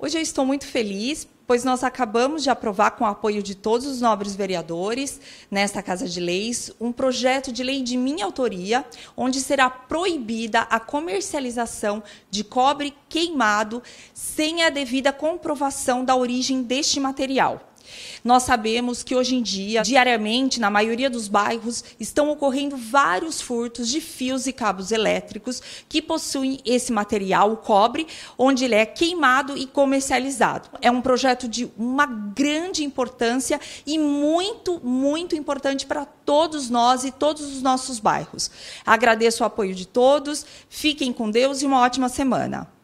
Hoje eu estou muito feliz, pois nós acabamos de aprovar, com o apoio de todos os nobres vereadores, nesta Casa de Leis, um projeto de lei de minha autoria, onde será proibida a comercialização de cobre queimado sem a devida comprovação da origem deste material. Nós sabemos que hoje em dia, diariamente, na maioria dos bairros, estão ocorrendo vários furtos de fios e cabos elétricos que possuem esse material, o cobre, onde ele é queimado e comercializado. É um projeto de uma grande importância e muito, muito importante para todos nós e todos os nossos bairros. Agradeço o apoio de todos, fiquem com Deus e uma ótima semana.